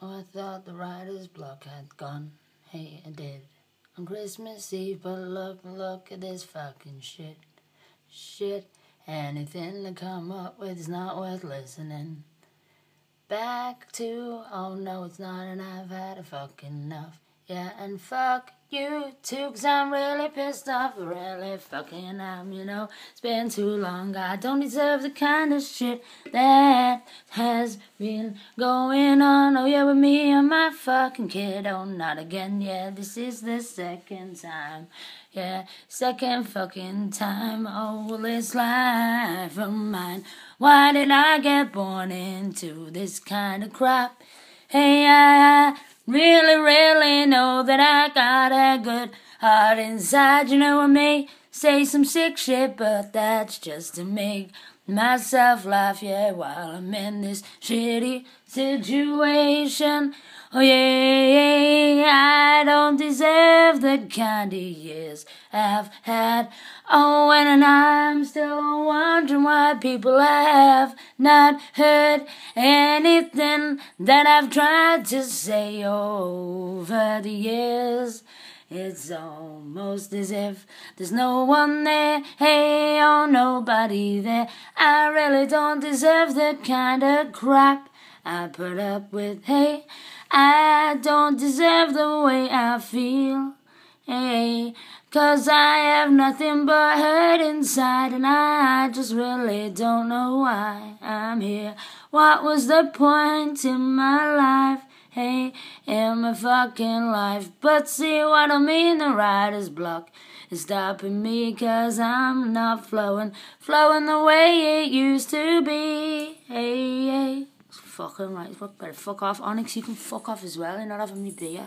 Oh, I thought the writer's block had gone. Hey, it did. On Christmas Eve, but look, look at this fucking shit. Shit, anything to come up with is not worth listening. Back to, oh no, it's not, and I've had a fucking enough. Yeah, and fuck you too, cause I'm really pissed off, really fucking am, you know. It's been too long, I don't deserve the kind of shit that has been going on. Oh, yeah, with me and my fucking kid, oh, not again, yeah, this is the second time, yeah, second fucking time. Oh, this life of mine. Why did I get born into this kind of crap? Hey, I. I Really, really know that I got a good heart inside. You know I may say some sick shit, but that's just to make myself laugh, yeah, while I'm in this shitty situation. Oh yeah, yeah good kinda years I've had. Oh, and I'm still wondering why people have not heard anything that I've tried to say over the years. It's almost as if there's no one there, hey, or oh, nobody there. I really don't deserve the kind of crap I put up with, hey. I don't deserve the way I feel. Hey, cause I have nothing but hurt inside, and I just really don't know why I'm here. What was the point in my life? Hey, in my fucking life. But see what I mean? The writers' block is stopping me, cause I'm not flowing, flowing the way it used to be. Hey, hey. Fucking right, better fuck off. Onyx, you can fuck off as well, you're not having me beer.